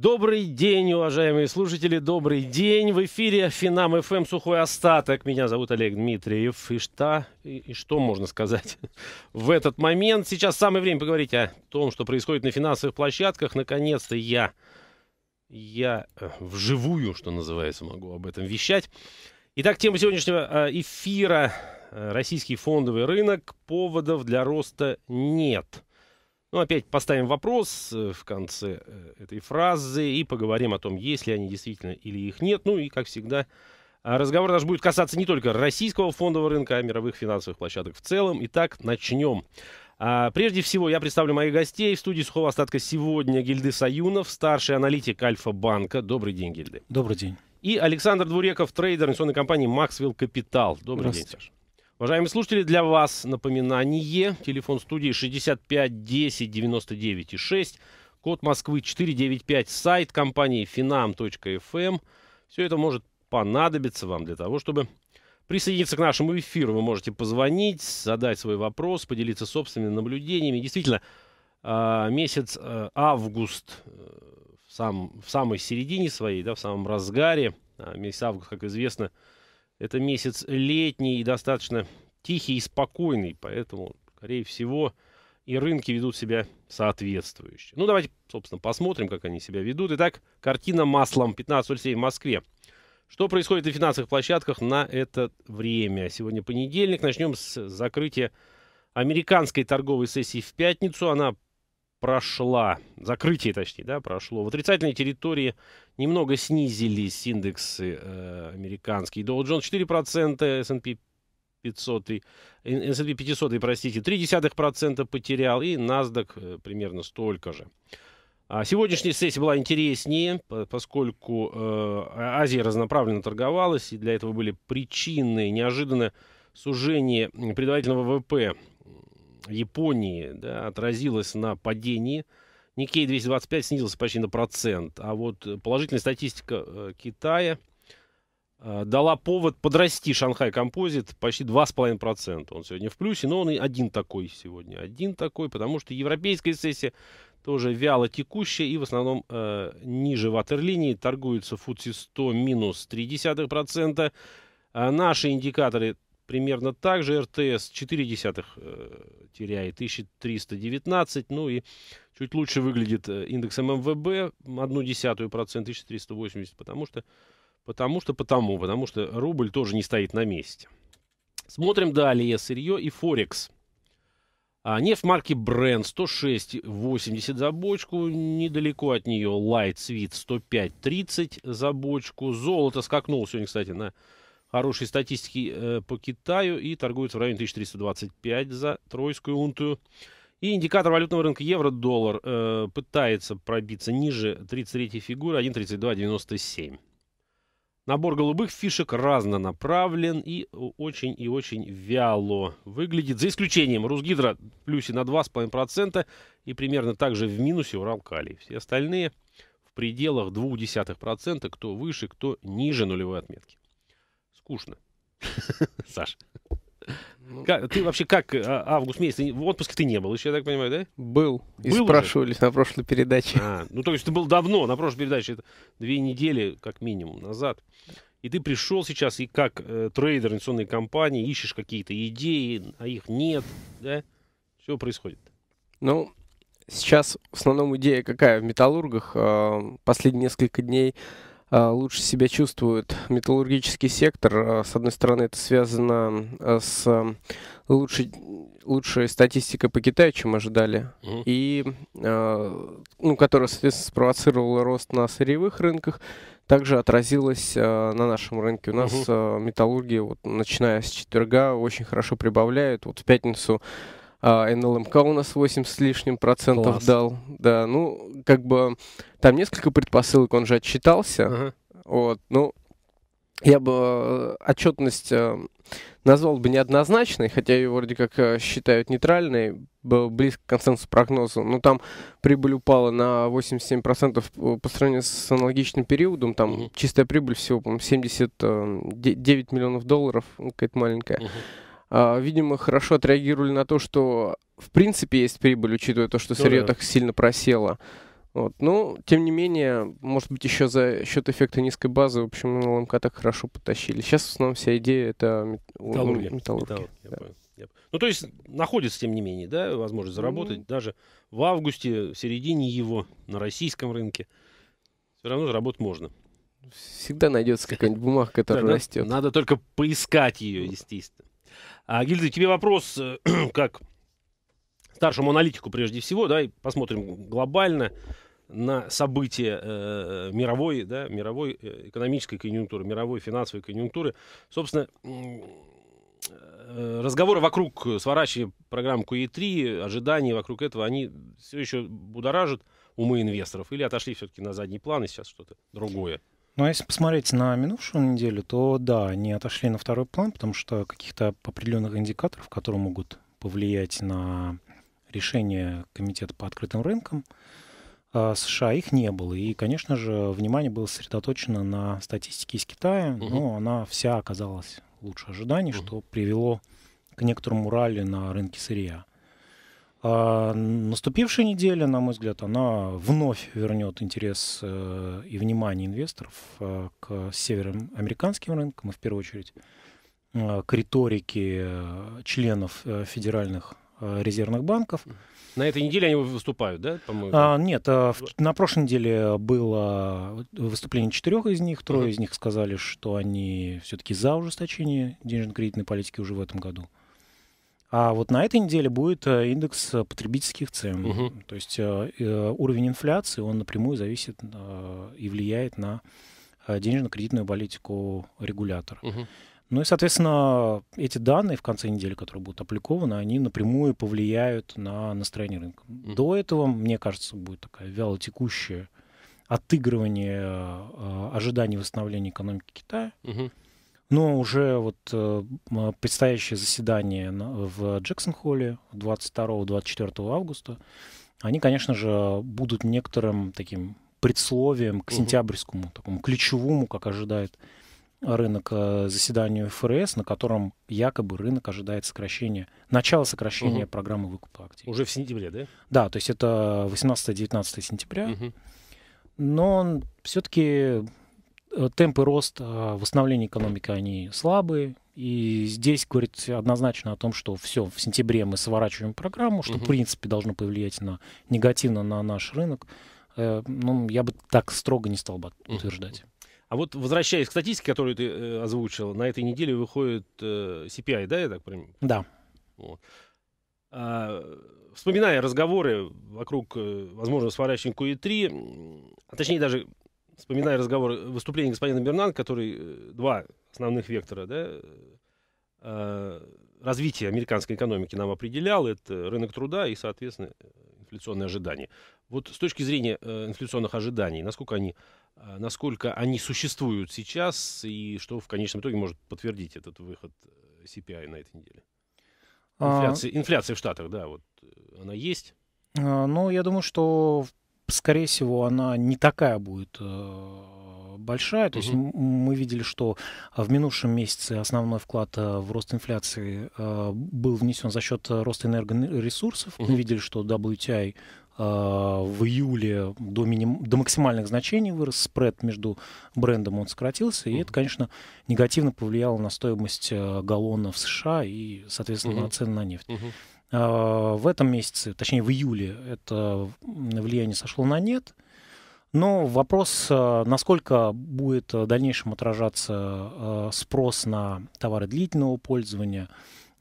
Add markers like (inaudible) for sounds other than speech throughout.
Добрый день, уважаемые слушатели, добрый день. В эфире Финам ФМ «Сухой остаток». Меня зовут Олег Дмитриев. И что, и, и что можно сказать (laughs) в этот момент? Сейчас самое время поговорить о том, что происходит на финансовых площадках. Наконец-то я, я э, вживую, что называется, могу об этом вещать. Итак, тема сегодняшнего э, эфира э, «Российский фондовый рынок. Поводов для роста нет». Ну, опять поставим вопрос э, в конце э, этой фразы и поговорим о том, есть ли они действительно или их нет. Ну и, как всегда, а, разговор наш будет касаться не только российского фондового рынка, а мировых финансовых площадок в целом. Итак, начнем. А, прежде всего, я представлю моих гостей. В студии сухого остатка сегодня Гильды Саюнов, старший аналитик Альфа-банка. Добрый день, Гильды. Добрый день. И Александр Двуреков, трейдер инвестиционной компании Maxwell Capital. Добрый день, Саша. Уважаемые слушатели, для вас напоминание. Телефон студии 65 10 99 и 6. Код Москвы 495. Сайт компании finam.fm. Эм. Все это может понадобиться вам для того, чтобы присоединиться к нашему эфиру. Вы можете позвонить, задать свой вопрос, поделиться собственными наблюдениями. Действительно, а, месяц э, август э, в, сам, в самой середине своей, да, в самом разгаре. А, месяц август, как известно, это месяц летний и достаточно тихий и спокойный, поэтому, скорее всего, и рынки ведут себя соответствующе. Ну, давайте, собственно, посмотрим, как они себя ведут. Итак, картина маслом 15.07 в Москве. Что происходит на финансовых площадках на это время? Сегодня понедельник. Начнем с закрытия американской торговой сессии в пятницу. Она прошла, закрытие точнее, да, прошло. В отрицательной территории немного снизились индексы э, американские. Dow Jones 4%, S&P 500, S&P 500, простите, 0,3% потерял, и NASDAQ э, примерно столько же. А сегодняшняя сессия была интереснее, поскольку э, а, Азия разноправленно торговалась, и для этого были причины неожиданное сужение предварительного ВВП Японии да, отразилось на падении. Никей 225 снизился почти на процент. А вот э, положительная статистика э, Китая э, дала повод подрасти Шанхай Композит почти 2,5%. Он сегодня в плюсе, но он и один такой сегодня. Один такой, потому что европейская сессия тоже вяло текущая и в основном э, ниже ватерлинии. Торгуется футси 100 минус 0,3%. А наши индикаторы примерно так же РТС 4 десятых э, теряет 1319, ну и чуть лучше выглядит э, индекс ММВБ 1 десятую процент 1380, потому что, потому что, потому, потому что рубль тоже не стоит на месте. Смотрим далее сырье и Форекс. А, нефть марки Brent 106,80 за бочку, недалеко от нее Light Sweet 105,30 за бочку. Золото скакнуло сегодня, кстати, на хорошей статистики э, по Китаю и торгуется в районе 1325 за тройскую унтую. И индикатор валютного рынка евро-доллар э, пытается пробиться ниже 33 фигуры 1.3297. Набор голубых фишек разнонаправлен и очень и очень вяло выглядит. За исключением Русгидро в плюсе на 2,5% и примерно также в минусе Уралкалий. Все остальные в пределах 0,2%, кто выше, кто ниже нулевой отметки скучно. (laughs) Саш. Ну... Как, ты вообще как а, август месяц? В отпуске ты не был еще, я так понимаю, да? Был. И был спрашивали уже? на прошлой передаче. А, ну, то есть ты был давно, на прошлой передаче. Это две недели, как минимум, назад. И ты пришел сейчас, и как э, трейдер инвестиционной компании, ищешь какие-то идеи, а их нет, да? Все происходит? Ну, сейчас в основном идея какая в металлургах. Э, последние несколько дней а, лучше себя чувствует металлургический сектор. А, с одной стороны, это связано а, с лучшей, лучшей статистикой по Китаю, чем ожидали, mm-hmm. и, ну, которая, соответственно, спровоцировала рост на сырьевых рынках, также отразилась на нашем рынке. У нас mm-hmm. металлургия, вот, начиная с четверга, очень хорошо прибавляет. Вот в пятницу а, НЛМК эм у нас 8 с лишним процентов Класс. дал. Да, ну, как бы там несколько предпосылок, он же отчитался. Ага. Вот, ну, я бы э, отчетность э, назвал бы неоднозначной, хотя ее вроде как э, считают нейтральной, близко к консенсусу прогнозу, но там прибыль упала на 87% по сравнению с аналогичным периодом, там mm чистая прибыль всего, по-моему, 79 миллионов долларов, ну, какая-то маленькая. mm а, видимо, хорошо отреагировали на то, что в принципе есть прибыль, учитывая то, что ну сырье ну, да. так сильно просело. Вот. Ну, тем не менее, может быть, еще за счет эффекта низкой базы, в общем, ЛМК так хорошо потащили. Сейчас в основном вся идея это мет... металлургия. Ну, металлургия. да. Ну, то есть находится, тем не менее, да, возможность ну. заработать mm даже в августе, в середине его, на российском рынке. Все равно заработать можно. Всегда найдется какая-нибудь бумага, которая растет. Надо только поискать ее, естественно. А, Гильда, тебе вопрос, э, (clears throat) как старшему аналитику прежде всего, да, и посмотрим глобально на события э, мировой, да, мировой э, экономической конъюнктуры, мировой финансовой конъюнктуры. Собственно, э, разговоры вокруг сворачивания программы QE3, ожидания вокруг этого, они все еще будоражат умы инвесторов или отошли все-таки на задний план и сейчас что-то другое? Ну, а если посмотреть на минувшую неделю, то да, они отошли на второй план, потому что каких-то определенных индикаторов, которые могут повлиять на решение комитета по открытым рынкам, э, США их не было. И, конечно же, внимание было сосредоточено на статистике из Китая, угу. но она вся оказалась лучше ожиданий, угу. что привело к некоторому ралли на рынке сырья. А наступившая неделя, на мой взгляд, она вновь вернет интерес э, и внимание инвесторов э, к североамериканским рынкам, и в первую очередь э, к риторике членов федеральных резервных банков. На этой неделе они выступают, да, по-моему? А, нет, в, на прошлой неделе было выступление четырех из них. Трое uh-huh. из них сказали, что они все-таки за ужесточение денежно-кредитной политики уже в этом году. А вот на этой неделе будет э, индекс э, потребительских цен. Угу. То есть э, уровень инфляции, он напрямую зависит и влияет на денежно-кредитную политику регулятора. Угу. Ну и, соответственно, эти данные в конце недели, которые будут опубликованы, они напрямую повлияют на настроение рынка. mm До этого, мне кажется, будет такая вялотекущая отыгрывание э, ожиданий восстановления экономики Китая. Mm-hmm но уже вот э, предстоящее заседание в Джексон-холле 22-24 августа, они, конечно же, будут некоторым таким предсловием к сентябрьскому, такому ключевому, как ожидает рынок э, заседанию ФРС, на котором якобы рынок ожидает сокращения, начало сокращения угу. программы выкупа активов. Уже в сентябре, да? Да, то есть это 18-19 сентября. Угу. Но все-таки Э, темпы роста восстановления экономики, они слабые. И здесь говорит однозначно о том, что все, в сентябре мы сворачиваем программу, что, угу. в принципе, должно повлиять на, негативно на наш рынок. Э, ну, я бы так строго не стал бы утверждать. А вот возвращаясь к статистике, которую ты э, озвучил, на этой неделе выходит э, CPI, да, я так понимаю? Да. Вот. А, вспоминая разговоры вокруг, э, возможно, сворачивания QE3, а точнее даже вспоминая разговор, выступление господина Бернан, который э, два основных вектора, да, э, э, развитие американской экономики нам определял, это рынок труда и, соответственно, инфляционные ожидания. Вот с точки зрения инфляционных ожиданий, насколько они, насколько они существуют сейчас и что в конечном итоге может подтвердить этот выход CPI на этой неделе? А. Инфляция, инфляция в Штатах, да, вот она есть. А, ну, я думаю, что скорее всего, она не такая будет э, большая. То угу. есть мы видели, что э, в минувшем месяце основной вклад э, в рост инфляции был внесен за счет роста энергоресурсов. Угу. Мы видели, что WTI в июле до, миним... до максимальных значений вырос спред между брендом, он сократился, и mm-hmm. это, конечно, негативно повлияло на стоимость галлона в США и, соответственно, mm-hmm. на цены на нефть. Mm-hmm. А, в этом месяце, точнее в июле, это влияние сошло на нет. Но вопрос, а, насколько будет в дальнейшем отражаться а, спрос на товары длительного пользования,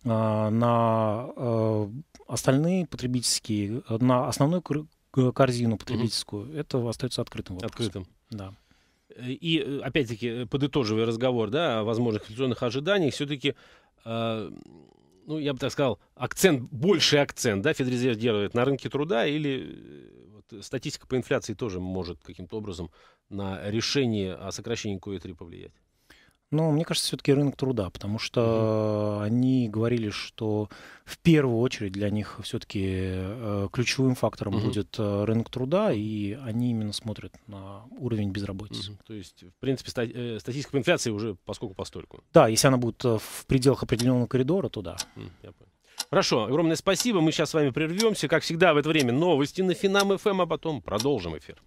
на остальные потребительские, на основную корзину потребительскую, угу. это остается открытым вопросом. Открытым. Да. И, опять-таки, э, подытоживая разговор да, о возможных инфляционных ожиданиях, все-таки ну, я бы так сказал, акцент, больший акцент, да, Федрезерв делает на рынке труда или э, вот, статистика по инфляции тоже может каким-то образом на решение о сокращении КОИ-3 повлиять? Ну, мне кажется, все-таки рынок труда, потому что mm-hmm. они говорили, что в первую очередь для них все-таки э, ключевым фактором mm-hmm. будет э, рынок труда, и они именно смотрят на уровень безработицы. Mm-hmm. То есть, в принципе, стати- э, статистика по инфляции уже поскольку постольку. Да, если она будет в пределах определенного коридора, то да. Mm, я понял. Хорошо, огромное спасибо. Мы сейчас с вами прервемся. Как всегда, в это время новости на Финам ФМ, а потом продолжим эфир.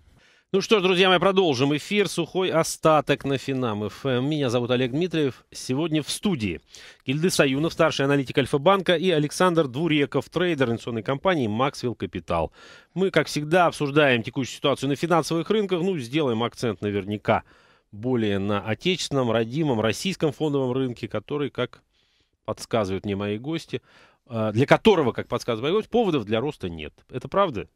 Ну что ж, друзья мои, продолжим эфир. Сухой остаток на Финам эм. Меня зовут Олег Дмитриев. Сегодня в студии Гильды Саюнов, старший аналитик Альфа-банка, и Александр Двуреков, трейдер инвестиционной компании «Максвелл Капитал». Мы, как всегда, обсуждаем текущую ситуацию на финансовых рынках. Ну, сделаем акцент наверняка более на отечественном, родимом, российском фондовом рынке, который, как подсказывают мне мои гости, э, для которого, как подсказывают мои гости, поводов для роста нет. Это правда,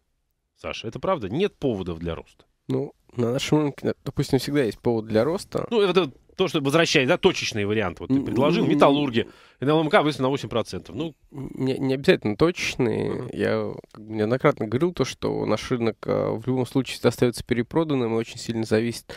Саша? Это правда? Нет поводов для роста. Ну, на нашем рынке, допустим, всегда есть повод для роста. Ну, это то, что возвращает, да, точечный вариант. Вот ты предложил металлурги, и НЛМК вырос на 8%. Ну... Не, не обязательно точечные. Я неоднократно говорил то, что наш рынок а, в любом случае остается перепроданным и очень сильно зависит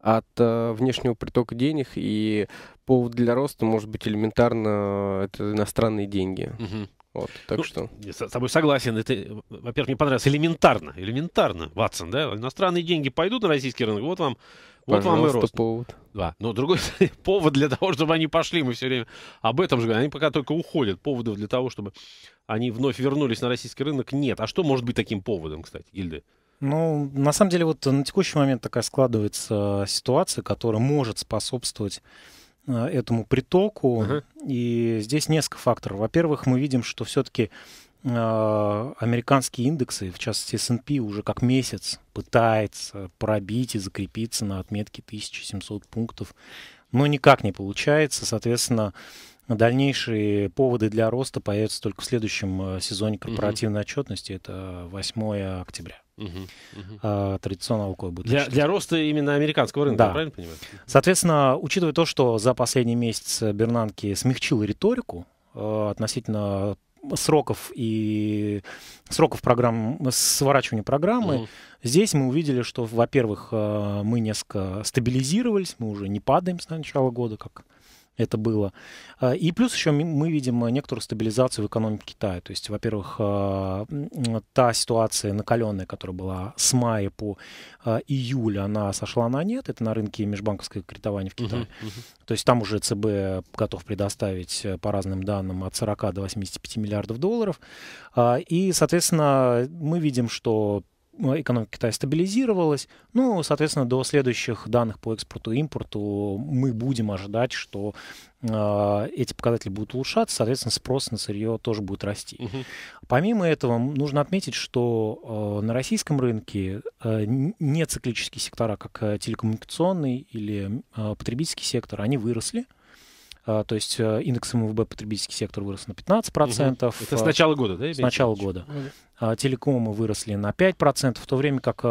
от э, внешнего притока денег, и повод для роста может быть элементарно а, это иностранные деньги. Uh-huh. Вот, так ну, что... Я с тобой согласен. Это, во-первых, мне понравилось элементарно. Элементарно, Ватсон, да? Иностранные деньги пойдут на российский рынок, вот вам вот вам и рост. повод. Да, но другой (laughs) повод для того, чтобы они пошли, мы все время об этом же говорим. Они пока только уходят. Поводов для того, чтобы они вновь вернулись на российский рынок, нет. А что может быть таким поводом, кстати, Гильды? Ну, на самом деле, вот на текущий момент такая складывается ситуация, которая может способствовать Э, этому притоку. Uh-huh. И здесь несколько факторов. Во-первых, мы видим, что все-таки э, американские индексы, в частности S&P, уже как месяц пытается пробить и закрепиться на отметке 1700 пунктов, но никак не получается. Соответственно, Дальнейшие поводы для роста появятся только в следующем э, сезоне корпоративной угу. отчетности. Это 8 октября. Угу, угу. А, традиционно алкоголь будет. Для, для роста именно американского рынка, да. правильно понимаю? Соответственно, учитывая то, что за последний месяц Бернанки смягчил риторику э, относительно сроков и сроков программ сворачивания программы. Угу. Здесь мы увидели, что, во-первых, э, мы несколько стабилизировались, мы уже не падаем с начала года, как это было. А, и плюс еще мы видим некоторую стабилизацию в экономике Китая. То есть, во-первых, а, та ситуация накаленная, которая была с мая по а, июль, она сошла на нет. Это на рынке межбанковского кредитования в Китае. Uh-huh, uh-huh. То есть там уже ЦБ готов предоставить, э, по разным данным, от 40 до 85 миллиардов долларов. И, соответственно, мы видим, что ну, экономика Китая стабилизировалась. Ну, соответственно, до следующих данных по экспорту и импорту мы будем ожидать, что а, эти показатели будут улучшаться, соответственно, спрос на сырье тоже будет расти. Угу. Помимо этого, нужно отметить, что а, на российском рынке а, не циклические сектора, как телекоммуникационный или потребительский сектор, они выросли. А, то есть э, индекс МВБ потребительский сектор вырос на 15%. Угу. Это с а, начала года, да? С начала года. Угу. Телекомы выросли на 5%, процентов, в то время как,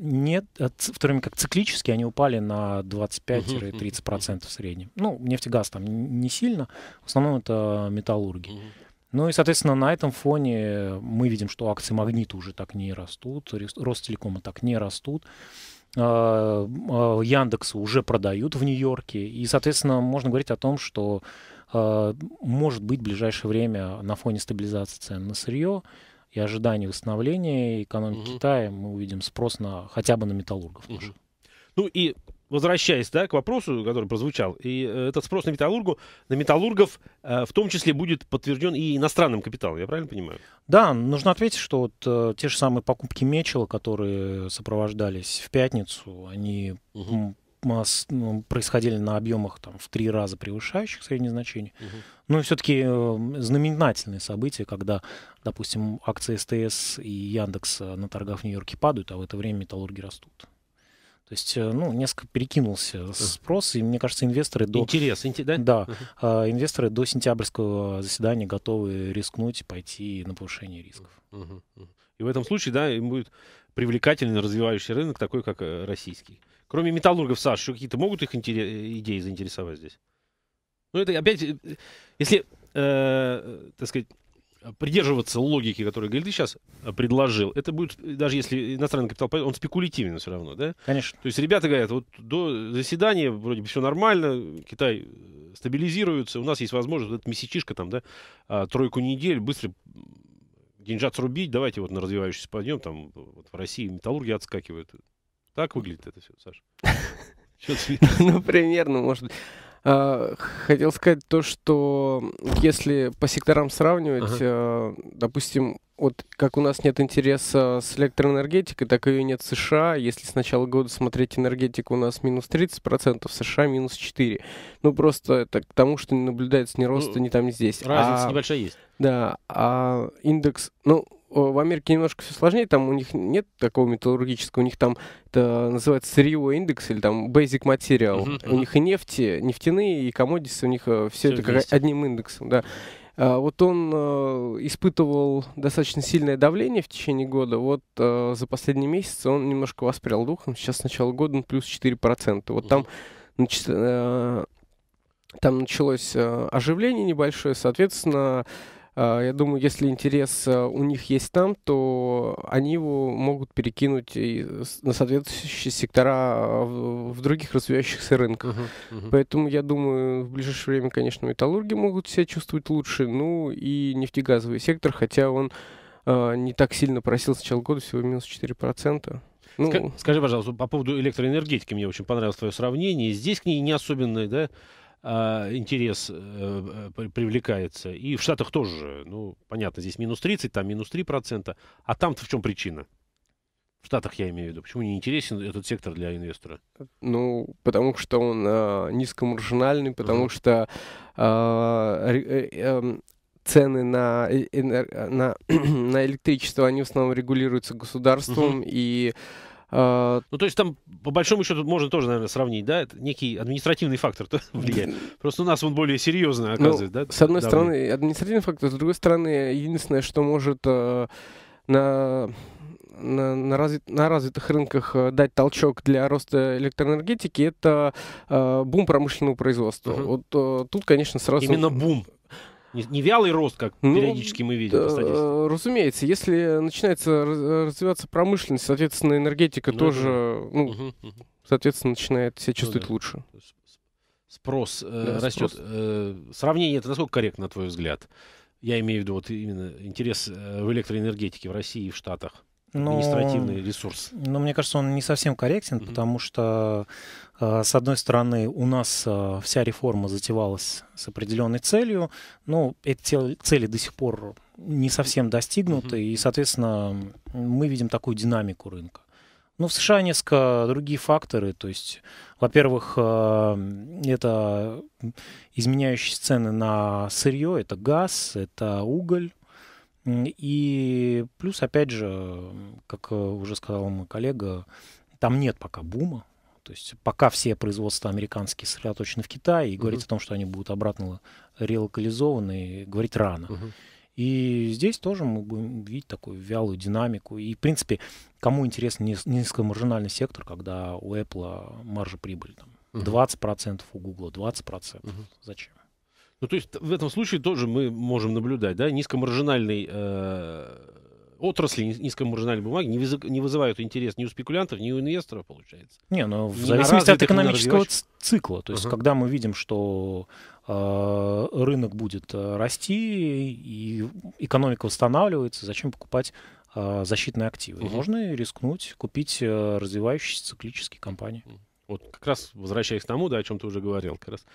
нет, э, в то время как циклически они упали на 25-30% угу. в среднем. Ну, нефтегаз там не сильно, в основном это металлурги. Угу. Ну и, соответственно, на этом фоне мы видим, что акции «Магнита» уже так не растут, рост телекома так не растут. А, а, Яндексу уже продают в Нью-Йорке. И, соответственно, можно говорить о том, что а, может быть в ближайшее время на фоне стабилизации цен на сырье и ожидания восстановления экономики угу. Китая мы увидим спрос на хотя бы на металлургов. Угу. Ну и возвращаясь да, к вопросу, который прозвучал, и э, этот спрос на металлургу, на металлургов э, в том числе будет подтвержден и иностранным капиталом, я правильно понимаю? Да, нужно ответить, что вот э, те же самые покупки Мечела, которые сопровождались в пятницу, они угу. происходили на объемах там, в три раза превышающих средние значения. Угу. Ну и все-таки знаменательные события, когда, допустим, акции СТС и Яндекс на торгах в Нью-Йорке падают, а в это время металлурги растут. То есть, э, ну, несколько перекинулся спрос, и, мне кажется, инвесторы до... Интерес, инте... да? Да. Uh-huh. Инвесторы до сентябрьского заседания готовы рискнуть пойти на повышение рисков. Uh-huh. Uh-huh. И в этом случае, да, им будет привлекательный развивающий рынок, такой, как э, российский. Кроме металлургов, Саш, еще какие-то могут их интерес... Э, идеи заинтересовать здесь? Ну, это опять, если, э, так сказать, Э, придерживаться логики, которую Галь, сейчас э, предложил, это будет, даже если иностранный капитал он спекулятивен все равно, да? Конечно. То есть ребята говорят, вот до заседания вроде бы все нормально, Китай э, стабилизируется, у нас есть возможность, вот этот месячишка там, да, а, тройку недель быстро деньжат срубить, давайте вот на развивающийся подъем, там вот в России металлурги отскакивают. Так выглядит это все, Саша? (laughs) Ну, примерно, может быть. А, хотел сказать то, что если по секторам сравнивать, ага. А, допустим, вот как у нас нет интереса с электроэнергетикой, так ее нет в США. Если с начала года смотреть энергетику, у нас минус 30%, в США минус 4%. Ну, просто это к тому, что не наблюдается ни роста, ну, ни там, ни здесь. Разница а, небольшая есть. Да, а индекс, ну, в Америке немножко все сложнее, там у них нет такого металлургического, у них там это называется сырьевой индекс или там basic material. Uh-huh, uh-huh. У них и нефти, нефтяные, и комодисы, у них все, э, все это как одним индексом, да. А, вот он э, испытывал достаточно сильное давление в течение года. Вот э, за последний месяц он немножко воспрял духом. Сейчас с начала года он плюс 4%. Вот uh-huh. там значит, э, там началось э, оживление небольшое, соответственно, а, я думаю, если интерес э, у них есть там, то они его могут перекинуть на соответствующие сектора а, в других развивающихся рынках. Uh-huh, uh-huh. Поэтому я думаю, в ближайшее время, конечно, металлурги могут себя чувствовать лучше, ну и нефтегазовый сектор, хотя он а, не так сильно просил с начала года, всего минус 4%. Ну, Ска- скажи, пожалуйста, по поводу электроэнергетики мне очень понравилось твое сравнение. Здесь к ней не особенной, да, а, интерес э, привлекается. И в Штатах тоже, ну, понятно, здесь минус 30, там минус 3%. А там-то в чем причина? В Штатах я имею в виду. Почему не интересен этот сектор для инвестора? Ну, потому что он э, низкомаржинальный, потому uh-huh. что а, э, э, цены на, э, на, (clears throat) на электричество, они в основном регулируются государством, uh-huh. и а, ну, то есть там, по большому счету, можно тоже, наверное, сравнить, да? Это некий административный фактор то (laughs) влияет. (laughs) Просто у нас он более серьезно ну, оказывает, ну, да? С одной стороны, административный фактор, с другой стороны, единственное, что может э, на на, на, разви, на развитых рынках э, дать толчок для роста электроэнергетики, это э, бум промышленного производства. Угу. Вот э, тут, конечно, сразу... Именно бум. Не, не вялый рост, как ну, периодически мы видим да, по статистике. Э, разумеется, если начинается развиваться промышленность, соответственно, энергетика ну, тоже, да. ну, угу, соответственно, начинает себя ну чувствовать ну, да. лучше. Спрос э, да, растет. Спрос. Э, сравнение это насколько корректно, на твой взгляд? Я имею в виду вот именно интерес в электроэнергетике в России и в Штатах но, ресурс. Но мне кажется, он не совсем корректен, угу. потому что, а, с одной стороны, у нас а, вся реформа затевалась с определенной целью, но ну, эти цели до сих пор не совсем достигнуты, угу. и, соответственно, мы видим такую динамику рынка. Ну, в США несколько другие факторы. То есть, во-первых, а, это изменяющиеся цены на сырье, это газ, это уголь. И плюс, опять же, как э, уже сказал мой коллега, там нет пока бума. То есть пока все производства американские сосредоточены в Китае, и uh-huh. говорить о том, что они будут обратно релокализованы, говорить рано. Uh-huh. И здесь тоже мы будем видеть такую вялую динамику. И, в принципе, кому интересен низкомаржинальный сектор, когда у Apple маржа прибыли там, 20% у Google, 20%. Угу. Зачем? Ну, то есть в этом случае тоже мы можем наблюдать, да, низкомаржинальный э, отрасли низкомаржинальной бумаги не, вызы, не вызывают интерес ни у спекулянтов, ни у инвесторов, получается. Не, ну, в не зависимости от экономического цикла. То есть, uh когда мы видим, что э, рынок будет э, расти и экономика восстанавливается, зачем покупать э, защитные активы? Угу. Можно рискнуть купить э, развивающиеся циклические компании. Угу. Вот как раз возвращаясь к тому, да, о чем ты уже говорил, как раз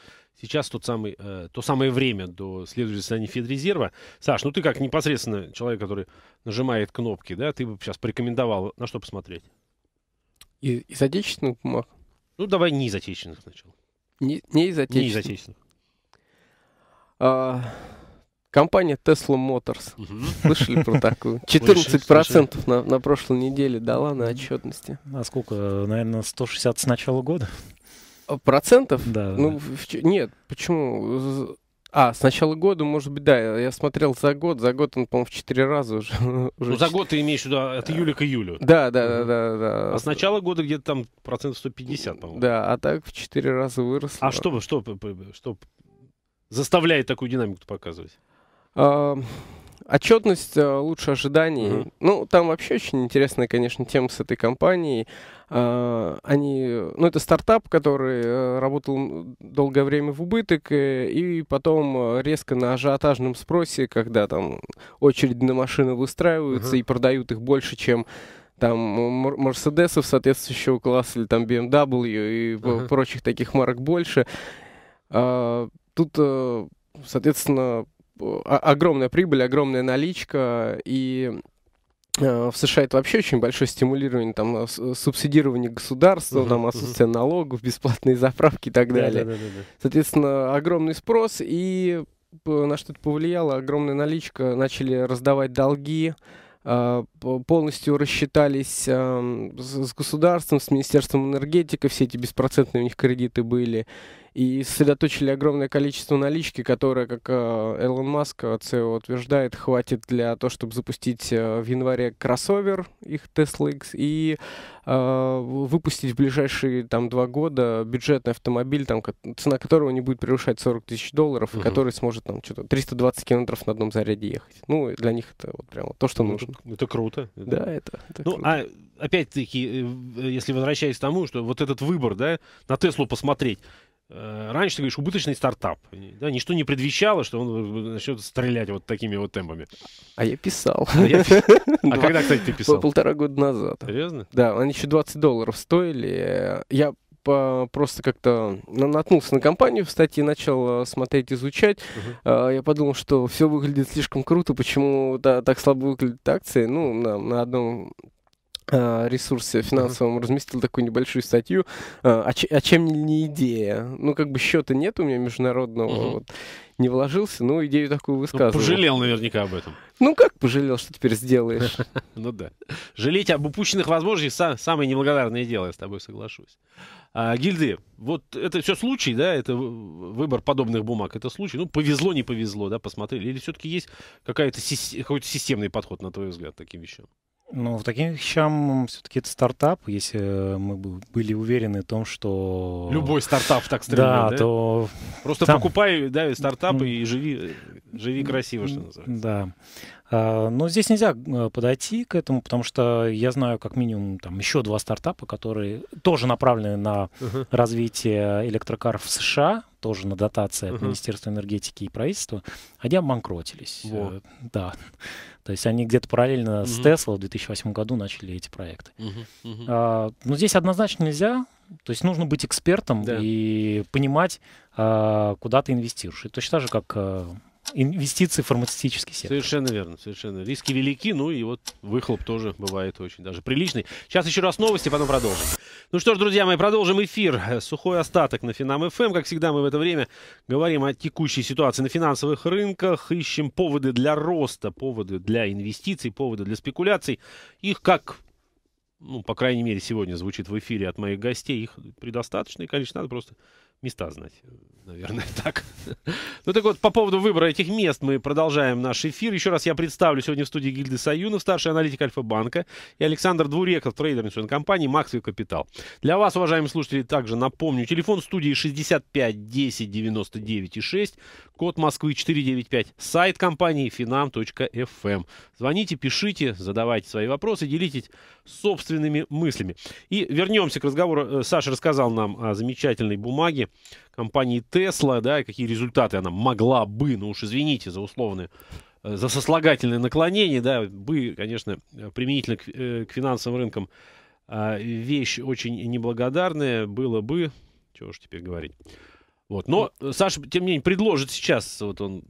сейчас тот самый, э, то самое время до следующего заседания Федрезерва. Саш, ну ты как непосредственно человек, который нажимает кнопки, да, ты бы сейчас порекомендовал на что посмотреть? Из, из отечественных бумаг? Ну давай не из отечественных сначала. Не, не из отечественных. Не из отечественных. А, Компания Tesla Motors. Угу. Слышали про такую? 14% процентов На, на прошлой неделе дала на отчетности. А сколько? Наверное, 160 с начала года? А, процентов? Да. Ну, в, нет, почему? А, с начала года, может быть, да, я смотрел за год, за год он, по-моему, в 4 раза уже. (laughs) Ну, уже ну, за год ты имеешь в виду а, от э, июля к июлю. Да, да, да, да, да. А с начала года где-то там процентов 150, по-моему. Да, а так в 4 раза выросло. А что, что, что заставляет такую динамику показывать? Отчетность э, лучше ожиданий. Mm-hmm. Ну, там вообще очень интересная, конечно, тема с этой компанией. А, они, ну, это стартап, который э, работал долгое время в убыток, э, и потом резко на ажиотажном спросе, когда там очереди на машины выстраиваются mm-hmm. и продают их больше, чем там Мерседесов соответствующего класса или там BMW и mm-hmm. прочих таких марок больше. А, тут, соответственно, огромная прибыль, огромная наличка, и э, в США это вообще очень большое стимулирование, там, э, субсидирование государства, uh-huh, там, отсутствие uh-huh. налогов, бесплатные заправки и так далее. Соответственно, огромный спрос, и на что это повлияло, огромная наличка, начали раздавать долги, э, полностью рассчитались эм, с государством, с Министерством энергетики, все эти беспроцентные у них кредиты были, и сосредоточили огромное количество налички, которое, как э, Элон Маск, CEO э, утверждает, хватит для того, чтобы запустить э, в январе кроссовер их Tesla X и э, выпустить в ближайшие там два года бюджетный автомобиль, там, цена которого не будет превышать 40 тысяч долларов, угу. который сможет там что-то 320 километров на одном заряде ехать. Ну, для них это вот прямо то, что ну, нужно. Это, это круто. Да, это, это ну, круто. А опять-таки, если возвращаясь к тому, что вот этот выбор, да, на Теслу посмотреть, Э, раньше ты говоришь, убыточный стартап. Да, ничто не предвещало, что он э, начнет стрелять вот такими вот темпами. А я писал. А, (laughs) а когда, кстати, ты писал? Полтора года назад. Серьезно? Да, они еще 20 долларов стоили. Я просто как-то наткнулся на компанию в статье, начал э, смотреть, изучать. Uh-huh. Я подумал, что все выглядит слишком круто, почему так слабо выглядят акции. Ну, на, на одном а, ресурсе финансовом разместил такую небольшую статью, а, «А, а, чем не идея? Ну, как бы счета нет у меня международного, mm-hmm. вот, не вложился, ну, идею такую высказывал. Ну, пожалел наверняка об этом. Ну, как пожалел, что теперь сделаешь? (laughs) ну, да. Жалеть об упущенных возможностях – самое неблагодарное дело, я с тобой соглашусь. А, гильды, вот это все случай, да, это выбор подобных бумаг, это случай. Ну, повезло, не повезло, да, посмотрели. Или все-таки есть какая-то, какой-то системный подход, на твой взгляд, таким вещам? Ну, в таких вещам все-таки это стартап. Если э, мы были уверены в том, что... Любой стартап так стрельнет, да? да? то... Просто Там... покупай, да, стартап и живи, живи красиво, что называется. Да. А, но здесь нельзя э, подойти к этому, потому что я знаю как минимум там еще два стартапа, которые тоже направлены на uh-huh. развитие электрокар в США, тоже на дотации uh-huh. от Министерства энергетики и правительства. Они обанкротились. Вот. Э, да. То есть они где-то параллельно uh-huh. с Tesla в 2008 году начали эти проекты. Uh-huh. Uh-huh. А, но ну, здесь однозначно нельзя. То есть нужно быть экспертом да. и понимать, а, куда ты инвестируешь. И точно так же, как э, инвестиций в фармацевтический сектор. Совершенно верно, совершенно. Риски велики, ну и вот выхлоп тоже бывает очень даже приличный. Сейчас еще раз новости, потом продолжим. Ну что ж, друзья мои, продолжим эфир. Сухой остаток на Финам ФМ. Как всегда, мы в это время говорим о текущей ситуации на финансовых рынках, ищем поводы для роста, поводы для инвестиций, поводы для спекуляций. Их как ну, по крайней мере, сегодня звучит в эфире от моих гостей, их предостаточное конечно надо просто места знать, наверное, (laughs) так. ну так вот, по поводу выбора этих мест мы продолжаем наш эфир. Еще раз я представлю сегодня в студии Гильды Союнов старший аналитик Альфа-банка, и Александр Двуреков, трейдер инвестиционной компании «Максвилл Капитал». Для вас, уважаемые слушатели, также напомню, телефон студии 65 10 99 и 6, код Москвы 495, сайт компании finam.fm. Эм». Звоните, пишите, задавайте свои вопросы, делитесь собственными мыслями. И вернемся к разговору. Э, Саша рассказал нам о замечательной бумаге компании Tesla, да, и какие результаты она могла бы, ну уж извините за условные э, за сослагательное наклонение, да, бы, конечно, э, применительно к, к финансовым рынкам а, вещь очень неблагодарная, было бы, чего уж теперь говорить. Вот. Но ну, Саша, тем не менее, предложит сейчас, вот он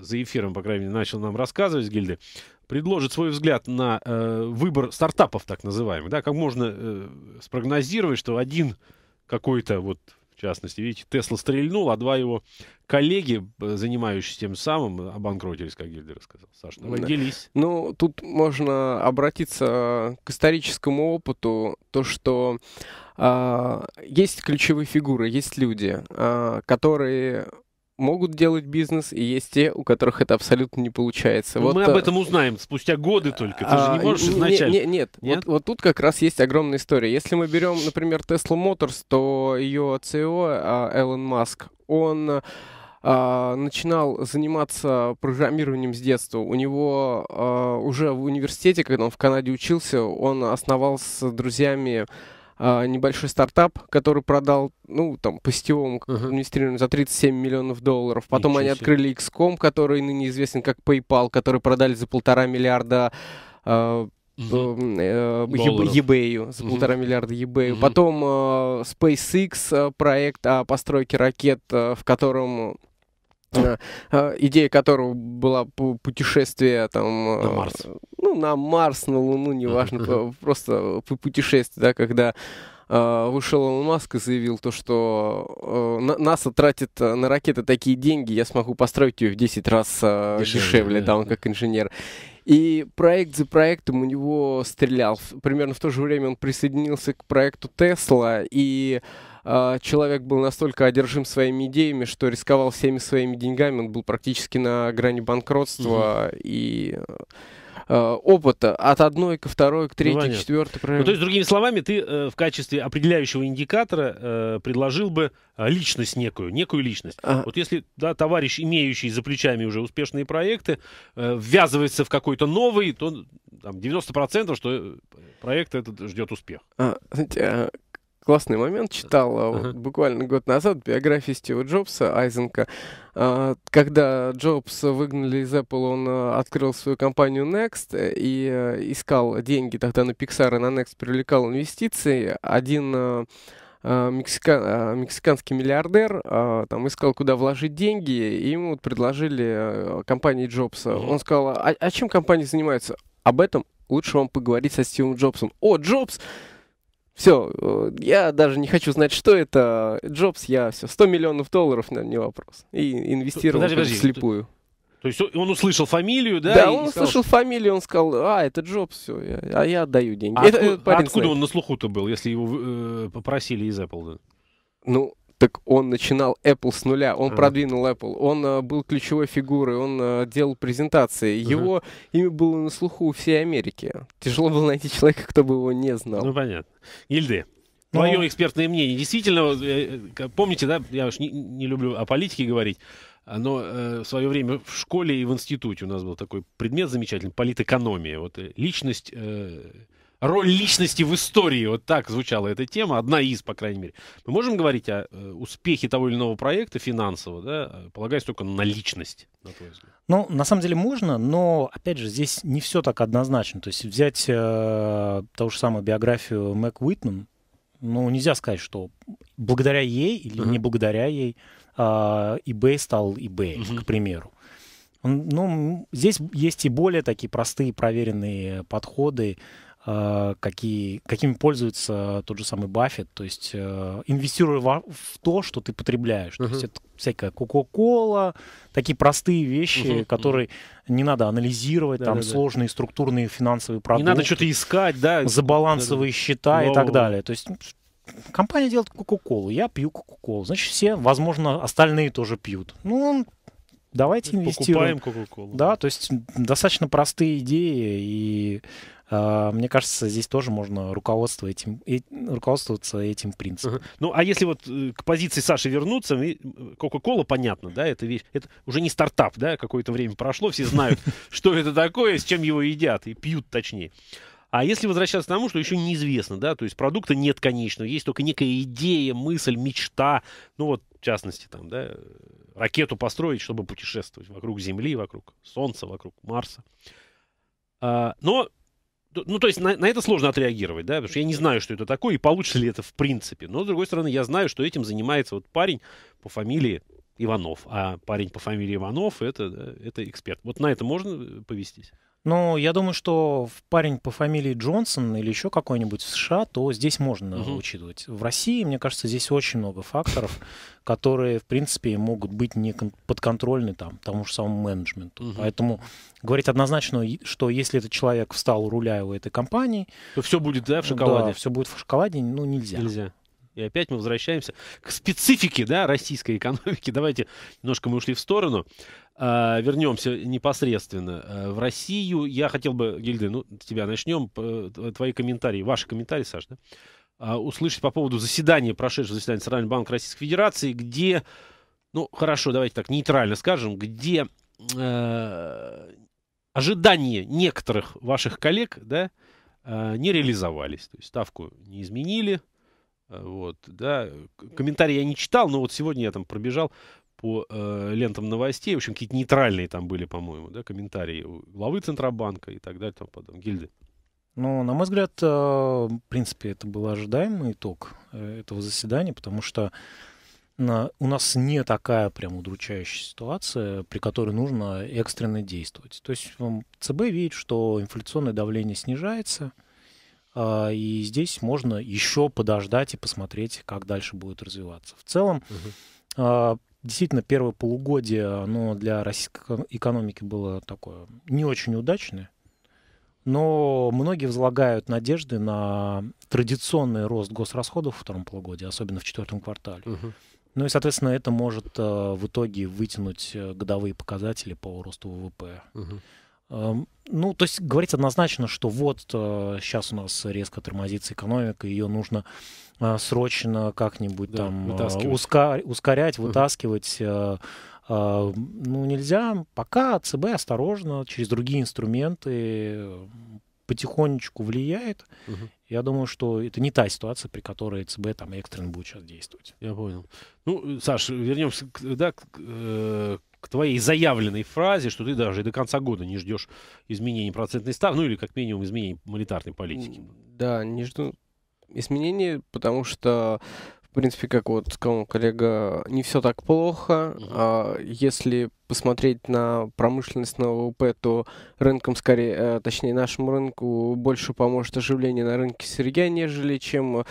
за эфиром, по крайней мере, начал нам рассказывать с гильды, предложит свой взгляд на э, выбор стартапов, так называемых, да, как можно э, спрогнозировать, что один какой-то вот в частности, видите, Тесла стрельнул, а два его коллеги, э, занимающиеся тем самым, обанкротились, как Гильдер сказал. Саша, давай да. Ну, тут можно обратиться э, к историческому опыту, то, что э, есть ключевые фигуры, есть люди, э, которые могут делать бизнес, и есть те, у которых это абсолютно не получается. Ну, вот, мы об э, этом узнаем спустя годы только. Ты а, же не можешь изначально. Не, не, нет, нет? Вот, вот тут как раз есть огромная история. Если мы берем, например, Tesla Motors, то ее CEO Элон Маск, он а, начинал заниматься программированием с детства. У него а, уже в университете, когда он в Канаде учился, он основал с друзьями а, небольшой стартап, который продал, ну, там, по сетевому uh-huh. администрированию за 37 миллионов долларов. Потом Ничего они открыли XCOM, который ныне известен как PayPal, который продали за полтора миллиарда а, Uh-huh. Э, eBay, за полтора uh-huh. миллиарда eBay. Uh-huh. Потом э, SpaceX а, проект о постройке ракет, в котором Э, э, идея которого была путешествие там... Э, на Марс. Ну, на Марс, на Луну, неважно, (laughs) просто путешествие, да, когда вышел Илон Маск и заявил то, что НАСА тратит на ракеты такие деньги, я смогу построить ее в 10 раз дешевле, дешевле да, он как инженер. И проект за проектом у него стрелял. Примерно в то же время он присоединился к проекту Тесла и а, человек был настолько одержим своими идеями, что рисковал всеми своими деньгами, он был практически на грани банкротства угу. и а, опыта от одной ко второй, к третьей, ну, четвертой. Правильно. Ну, то есть, другими словами, ты э, в качестве определяющего индикатора э, предложил бы э, личность некую, некую личность. А. Вот если да, товарищ, имеющий за плечами уже успешные проекты, э, ввязывается в какой-то новый, то там, 90% что э, проект этот ждет успех. А, а классный момент. Читал uh-huh. буквально год назад биографию Стива Джобса, Айзенка. А, когда Джобс выгнали из Apple, он а, открыл свою компанию Next э, и э, искал деньги тогда на Pixar и на Next привлекал инвестиции. Один мексика, мексиканский миллиардер, там искал, куда вложить деньги, и ему вот предложили э, компании Джобса. Он сказал, а, а чем компания занимается? Об этом лучше вам поговорить со Стивом Джобсом. О, Джобс! Все, э, я даже не хочу знать, что это. Джобс, я все, 100 миллионов долларов, наверное, не вопрос. И инвестировал подожди, подожди, слепую. То есть он услышал фамилию, да? Да, он услышал сказал... фамилию, он сказал, а, это Джобс, все, я, а я отдаю деньги. А это, откуда, а откуда он на слуху-то был, если его э, попросили из Apple? Да? Ну, так он начинал Apple с нуля, он uh-huh. продвинул Apple, он э, был ключевой фигурой, он э, делал презентации. Uh-huh. Его имя было на слуху у всей Америки. Тяжело было найти человека, кто бы его не знал. Ну, понятно. Ильды, но... Ну, твое экспертное мнение. Действительно, э, э, помните, да, я уж не, не люблю о политике говорить, но э, в свое время в школе и в институте у нас был такой предмет замечательный, политэкономия. Вот личность роль личности в истории. Вот так звучала эта тема, одна из, по крайней мере. Мы можем говорить о э, успехе того или иного проекта финансового да, полагаясь только на личность, на твой взгляд? Ну, на самом деле можно, но, опять же, здесь не все так однозначно. То есть взять э, ту же самую биографию Мэг Уитман, ну, нельзя сказать, что благодаря ей или uh-huh. не благодаря ей а, э, eBay стал eBay, uh-huh. к примеру. Ну, здесь есть и более такие простые проверенные подходы, Э, какие, какими пользуется тот же самый Баффет, то есть э, инвестируя в, в то, что ты потребляешь. Uh-huh. То есть это всякая Кока-Кола, такие простые вещи, uh-huh. которые не надо анализировать, да, там да, сложные да. структурные финансовые продукты. Не надо что-то искать, да. за балансовые да. счета Воу. и так далее. То есть компания делает Кока-Колу, я пью Кока-Колу. Значит, все, возможно, остальные тоже пьют. Ну, давайте инвестируем. Покупаем Кока-Колу. Да, то есть достаточно простые идеи и а, мне кажется, здесь тоже можно руководство этим, руководствоваться этим принципом. Uh-huh. Ну, а если вот э, к позиции Саши вернуться, Кока-Кола понятно, да, это вещь, это уже не стартап, да, какое-то время прошло, все знают, (laughs) что это такое, с чем его едят, и пьют точнее. А если возвращаться к тому, что еще неизвестно, да, то есть продукта нет конечного, есть только некая идея, мысль, мечта, ну вот в частности там, да, ракету построить, чтобы путешествовать вокруг Земли, вокруг Солнца, вокруг Марса. А, но ну, то есть на, на это сложно отреагировать, да, потому что я не знаю, что это такое и получится ли это в принципе. Но, с другой стороны, я знаю, что этим занимается вот парень по фамилии Иванов, а парень по фамилии Иванов это, это эксперт. Вот на это можно э, повестись? Ну, я думаю, что парень по фамилии Джонсон или еще какой-нибудь в США, то здесь можно угу. учитывать. В России, мне кажется, здесь очень много факторов, (laughs) которые, в принципе, могут быть не подконтрольны там, тому же самому менеджменту. Угу. Поэтому говорить однозначно, что если этот человек встал у руля у этой компании... То все будет, да, в э, шоколаде? Да, все будет в шоколаде, ну, нельзя. Нельзя. И опять мы возвращаемся к специфике да, российской экономики. Давайте немножко мы ушли в сторону. А, вернемся непосредственно э, в Россию. Я хотел бы, Гильды, ну, тебя начнем. Э, твои комментарии, ваши комментарии, Саш, да? а, услышать по поводу заседания, прошедшего заседания Центрального банка Российской Федерации, где, ну, хорошо, давайте так нейтрально скажем, где э, ожидания некоторых ваших коллег, да, э, не реализовались. То есть ставку не изменили, Э, вот, да. Комментарии я не читал, но вот сегодня я там пробежал по э, лентам новостей. В общем, какие-то нейтральные там были, по-моему, да, комментарии главы Центробанка и так далее, там тому Гильды. Ну, на мой взгляд, э, в принципе, это был ожидаемый итог э, этого заседания, потому что у нас не такая прям удручающая ситуация, при которой нужно экстренно действовать. То есть ЦБ видит, что инфляционное давление снижается – а, и здесь можно еще подождать и посмотреть, как дальше будет развиваться. В целом, угу. действительно, первое полугодие оно для российской экономики было такое не очень удачное. Но многие возлагают надежды на традиционный рост госрасходов во втором полугодии, особенно в четвертом квартале. Угу. Ну и, соответственно, это может а, в итоге вытянуть э, годовые показатели по росту ВВП. Угу. Ну, то есть говорить однозначно, что вот сейчас э, у нас резко тормозится экономика, ее нужно э, срочно как-нибудь да, там э, вытаскивать. ускорять, вытаскивать. Ну, нельзя. Пока ЦБ осторожно, через другие инструменты потихонечку влияет. Угу. Я думаю, что это не та ситуация, при которой ЦБ там экстренно будет сейчас действовать. Я понял. Ну, Саш, вернемся к, да, к, к твоей заявленной фразе, что ты даже и до конца года не ждешь изменений процентной ставки, ну или как минимум изменений монетарной политики. Да, не жду изменений, потому что в принципе, как вот сказал коллега, не все так плохо. А, если посмотреть на промышленность на ВВП, то рынком скорее, э, точнее нашему рынку больше поможет оживление на рынке сырья, нежели чем э,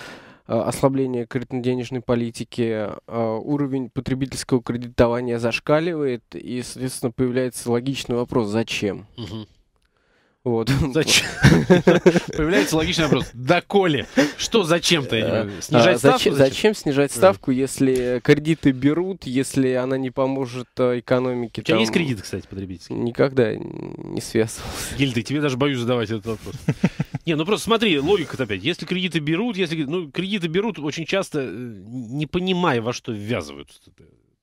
Э, ослабление кредитно-денежной политики, э, уровень потребительского кредитования зашкаливает, и, соответственно, появляется логичный вопрос, зачем? Вот. Зачем? (laughs) Появляется логичный вопрос. да коли Что зачем-то? Э, снижать а, ставку? Зачем, зачем снижать ставку, если кредиты берут, если она не поможет экономике? У тебя там... есть кредиты, кстати, потребительские? Никогда не связывался. Гильды, тебе даже боюсь задавать этот вопрос. Не, ну просто смотри, логика-то опять. Если кредиты берут, если ну, кредиты берут, очень часто э, не понимая, во что ввязывают.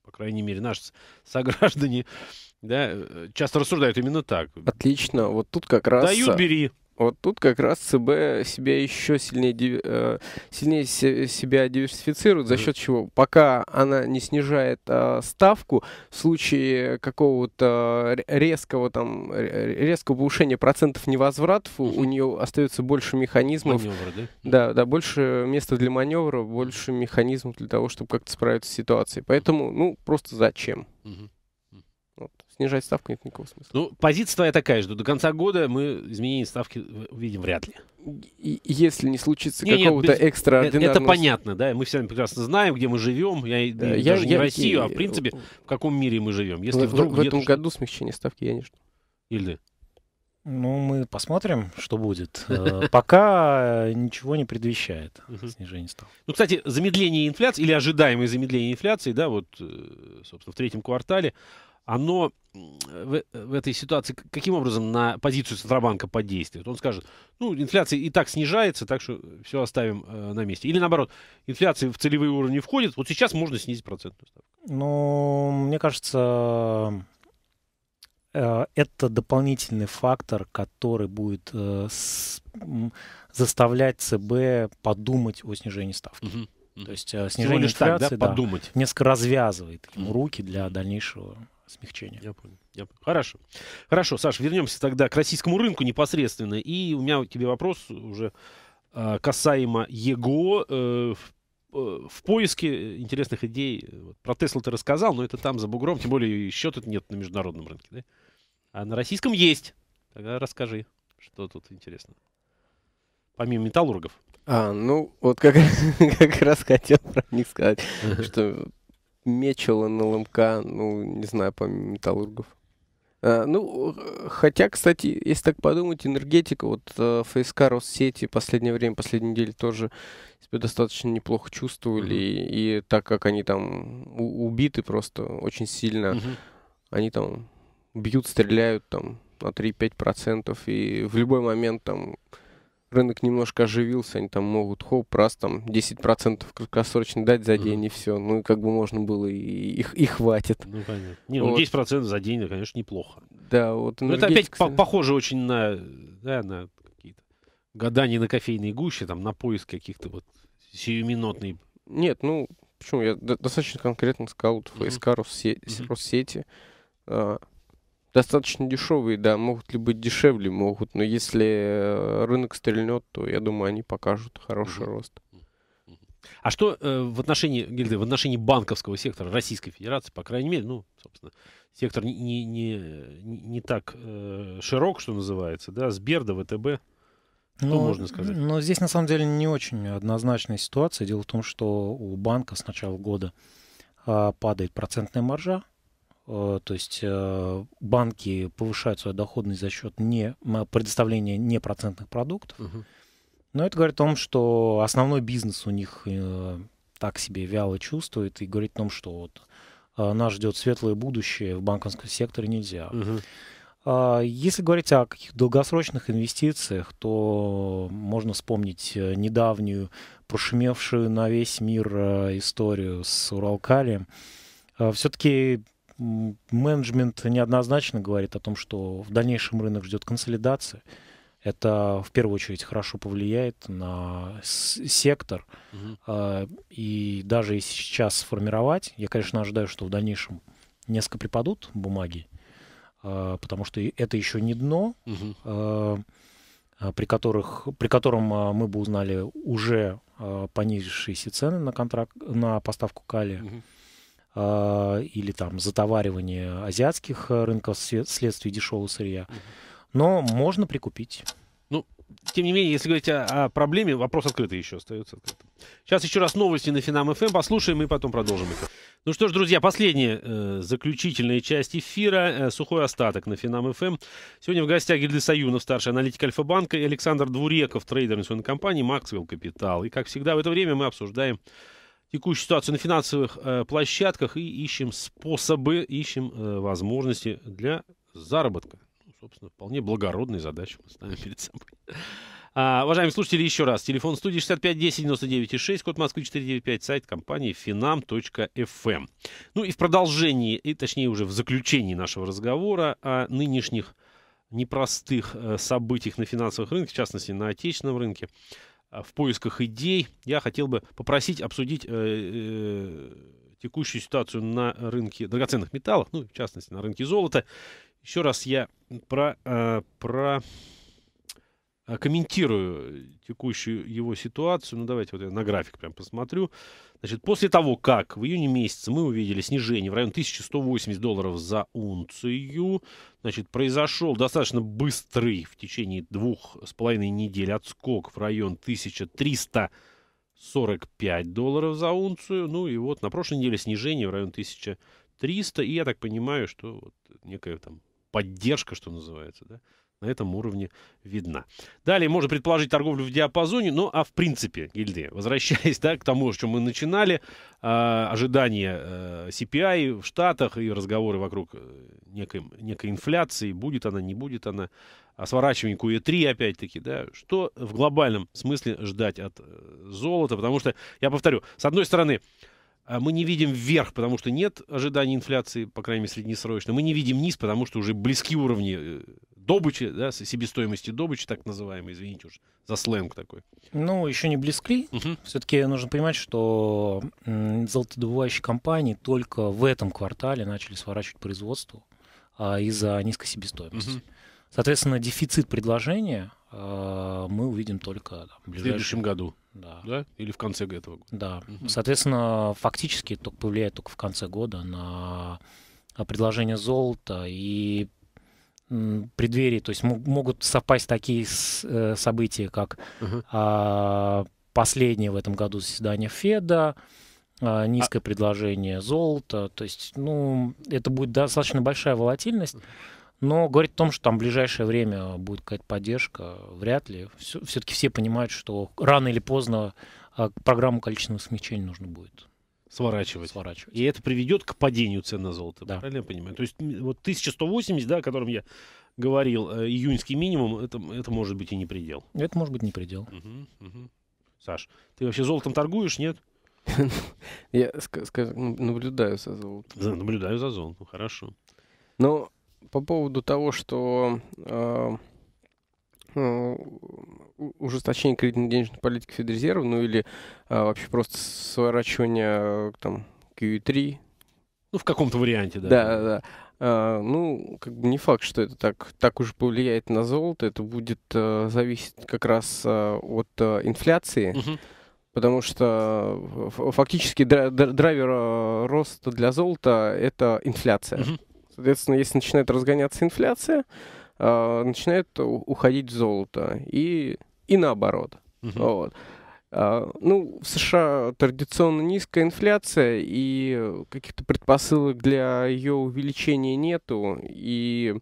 По крайней мере, наши сограждане да, э, часто рассуждают именно так. Отлично, вот тут как раз... Дают, а, бери. Вот тут как раз ЦБ себя еще сильнее, э, сильнее себя диверсифицирует, за счет чего пока она не снижает э, ставку, в случае какого-то э, резкого, там, резкого повышения процентов невозвратов, угу. у нее остается больше механизмов. Маневры, да? Да, да, больше места для маневра, больше механизмов для того, чтобы как-то справиться с ситуацией. Поэтому, ну, просто зачем? Угу снижать ставку нет никакого смысла. Ну, позиция твоя такая, что до конца года мы изменение ставки увидим вряд ли. если не случится не, какого-то без... экстраординарного... Это понятно, да, мы все прекрасно знаем, где мы живем, я, да, я даже я, не я, Россию, я, а в принципе, э, в каком мире мы живем. Если в, вдруг в, в этом что... году смягчение ставки я не жду. Или... Ну, мы посмотрим, что будет. (laughs) Э, пока э, ничего не предвещает снижение ставок. Ну, кстати, замедление инфляции или ожидаемое замедление инфляции, да, вот, собственно, в третьем квартале, оно в, в этой ситуации каким образом на позицию Центробанка подействует? Он скажет, ну, инфляция и так снижается, так что все оставим э, на месте. Или наоборот, инфляция в целевые уровни входит, вот сейчас можно снизить процентную ставку. Ну, мне кажется, э, это дополнительный фактор, который будет э, с, заставлять ЦБ подумать о снижении ставки. Угу. То есть э, снижение инфляции так, да, да, подумать. несколько развязывает ему руки для дальнейшего смягчения. Я понял. Я понял. Хорошо. Хорошо, Саш, вернемся тогда к российскому рынку непосредственно. И у меня к тебе вопрос уже э, касаемо его. Э, э, в, поиске интересных идей. Про Тесла ты рассказал, но это там за бугром, тем более счет тут нет на международном рынке. Да? А на российском есть. Тогда расскажи, что тут интересно. Помимо металлургов. А, ну, вот как, (laughs) как раз хотел про них сказать, что мечил НЛМК, ну, не знаю, помимо металлургов. А, ну, э, хотя, кстати, если так подумать, энергетика, вот э, ФСК, Россети последнее время, последние недели тоже себя достаточно неплохо чувствовали. Mm-hmm. И, и так как они там убиты просто очень сильно, mm-hmm. они там бьют, стреляют там на 3-5%. И в любой момент там рынок немножко оживился, они там могут хоп, раз там 10% краткосрочно дать за день, mm-hmm. и все. Ну, и как бы можно было, и, и, и хватит. Ну, понятно. Не, ну, вот. ну, 10% за день, конечно, неплохо. Да, вот Но это опять похоже очень на, да, на какие-то гадания на кофейной гуще, там, на поиск каких-то вот сиюминутной... Нет, ну, почему? Я достаточно конкретно сказал, вот, mm-hmm. ФСК, Россети, mm-hmm достаточно дешевые, да, могут ли быть дешевле, могут, но если э, рынок стрельнет, то я думаю, они покажут хороший угу. рост. А что э, в отношении, Гильды, в отношении банковского сектора Российской Федерации, по крайней мере, ну, собственно, сектор не, не, не, не так э, широк, что называется, да, Сбер до ВТБ, что но, ну, можно сказать? Но ну, здесь, на самом деле, не очень однозначная ситуация. Дело в том, что у банка с начала года э, падает процентная маржа, Э, то есть э, банки повышают свою доходность за счет не, предоставления непроцентных продуктов. Но это говорит о том, что основной бизнес у них э, так себе вяло чувствует и говорит о том, что вот нас ждет светлое будущее в банковском секторе нельзя. А, если говорить о каких долгосрочных инвестициях, то можно вспомнить недавнюю, прошумевшую на весь мир историю с Уралкали. Все-таки менеджмент неоднозначно говорит о том, что в дальнейшем рынок ждет консолидации. Это в первую очередь хорошо повлияет на сектор. Угу. И даже если сейчас сформировать, я, конечно, ожидаю, что в дальнейшем несколько припадут бумаги, а, потому что это еще не дно, угу. при, которых, при котором мы бы узнали уже понизившиеся цены на, контракт, на поставку калия. Угу. Э, или там затоваривание азиатских э, рынков вследствие дешевого сырья. Но можно прикупить. Ну, тем не менее, если говорить о, о проблеме, вопрос открытый еще остается Сейчас еще раз новости на Финам ФМ эм, послушаем и потом продолжим это. Ну что ж, друзья, последняя э, заключительная часть эфира э, «Сухой остаток» на Финам ФМ. Эм. Сегодня в гостях Гильды Саюнов, старший аналитик Альфа-банка, и Александр Двуреков, трейдер инвестиционной компании «Максвелл Капитал». И, как всегда, в это время мы обсуждаем текущую ситуацию на финансовых э, площадках и ищем способы, ищем э, возможности для заработка. Ну, собственно, вполне благородные задачи мы ставим перед собой. А, уважаемые слушатели, еще раз. Телефон студии 65 10 код Москвы 495, сайт компании finam.fm. Эм. Ну и в продолжении, и точнее уже в заключении нашего разговора о нынешних непростых э, событиях на финансовых рынках, в частности на отечественном рынке. Э, в поисках идей, я хотел бы попросить обсудить э, э, текущую ситуацию на рынке драгоценных металлов, ну, в частности, на рынке золота. Еще раз я про, про а, комментирую текущую его ситуацию. Ну, давайте вот я на график прям посмотрю. Значит, после того, как в июне месяце мы увидели снижение в район 1180 долларов за унцию, значит, произошел достаточно быстрый в течение двух с половиной недель отскок в район 1345 долларов за унцию. Ну и вот на прошлой неделе снижение в район 1300. И я так понимаю, что вот некая там поддержка, что называется, да, на этом уровне видна. Далее можно предположить торговлю в диапазоне, ну а в принципе, гильдия, возвращаясь да, к тому, с чем мы начинали, э, ожидания э, CPI в Штатах и разговоры вокруг э, некой, некой инфляции, будет она, не будет она, о сворачивании QE3 опять-таки, да, что в глобальном смысле ждать от э, золота, потому что, я повторю, с одной стороны, а, мы не видим вверх, потому что нет ожиданий инфляции, по крайней мере, среднесрочно. Мы не видим низ, потому что уже близки уровни э, добычи, да, себестоимости добычи, так называемой, извините уж, за сленг такой. Ну, еще не близки. Угу. Все-таки нужно понимать, что золотодобывающие компании только в этом квартале начали сворачивать производство а, из-за низкой себестоимости. Угу. Соответственно, дефицит предложения а, мы увидим только да, в следующем году. Да. да. Или в конце этого года. Да. Угу. Соответственно, фактически только повлияет только в конце года на а, предложение золота и преддверии, то есть могут совпасть такие э, события, как угу. а, последнее в этом году заседание Феда, а, низкое а... предложение золота, то есть, ну, это будет достаточно большая волатильность, но говорит о том, что там в ближайшее время будет какая-то поддержка, вряд ли. Все-таки все понимают, что рано или поздно а, программу количественного смягчения нужно будет сворачивать. сворачивать. И это приведет к падению цен на золото. Да. Правильно я понимаю? То есть вот 1180, да, о котором я говорил, э, июньский минимум, это, это может быть и не предел. Это может быть не предел. Угу, угу. Саш, ты вообще золотом торгуешь, нет? (laughs) Я наблюдаю за золотом. Наблюдаю за золотом, хорошо. Ну, по поводу того, что э, Э, ужесточение кредитно-денежной политики Федрезерва, ну или а, вообще просто сворачивание э, там, QE3. Ну, в каком-то варианте, да. Да, да. А, ну, как бы не факт, что это так, так уж повлияет на золото. Это будет а, зависеть как раз а, от а, инфляции. Угу. Потому что фактически драйвер роста для золота это инфляция. Угу. Соответственно, если начинает разгоняться инфляция, э, начинает уходить в золото. И, и наоборот. Угу. Вот. Uh, ну, в США традиционно низкая инфляция, и каких-то предпосылок для ее увеличения нету, и